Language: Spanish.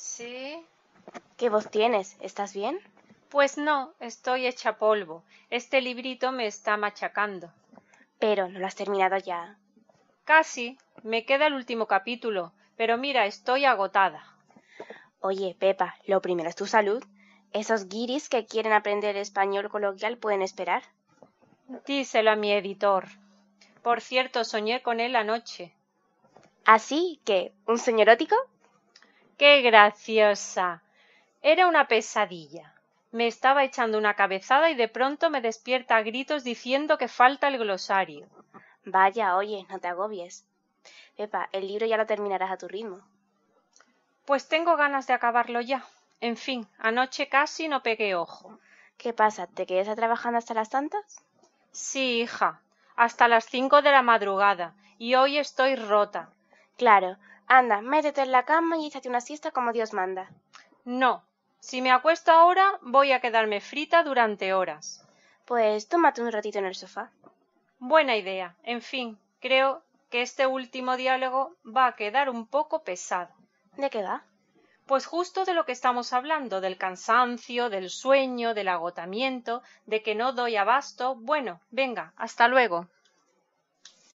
Sí. ¿Qué voz tienes? ¿Estás bien? Pues no, estoy hecha polvo. Este librito me está machacando. Pero, ¿no lo has terminado ya? Casi. Me queda el último capítulo. Pero mira, estoy agotada. Oye, Pepa, lo primero es tu salud. ¿Esos guiris que quieren aprender español coloquial pueden esperar? Díselo a mi editor. Por cierto, soñé con él anoche. ¿Así ¿Ah, que? ¿Un señorótico? ¡Qué graciosa! Era una pesadilla. Me estaba echando una cabezada y de pronto me despierta a gritos diciendo que falta el glosario. Vaya, oye, no te agobies. Pepa, el libro ya lo terminarás a tu ritmo. Pues tengo ganas de acabarlo ya. En fin, anoche casi no pegué ojo. ¿Qué pasa? ¿Te quedas trabajando hasta las tantas? Sí, hija, hasta las cinco de la madrugada, y hoy estoy rota. Claro, Anda, métete en la cama y hízate una siesta como Dios manda. No, si me acuesto ahora voy a quedarme frita durante horas. Pues tómate un ratito en el sofá. Buena idea. En fin, creo que este último diálogo va a quedar un poco pesado. ¿De qué va? Pues justo de lo que estamos hablando, del cansancio, del sueño, del agotamiento, de que no doy abasto. Bueno, venga, hasta luego.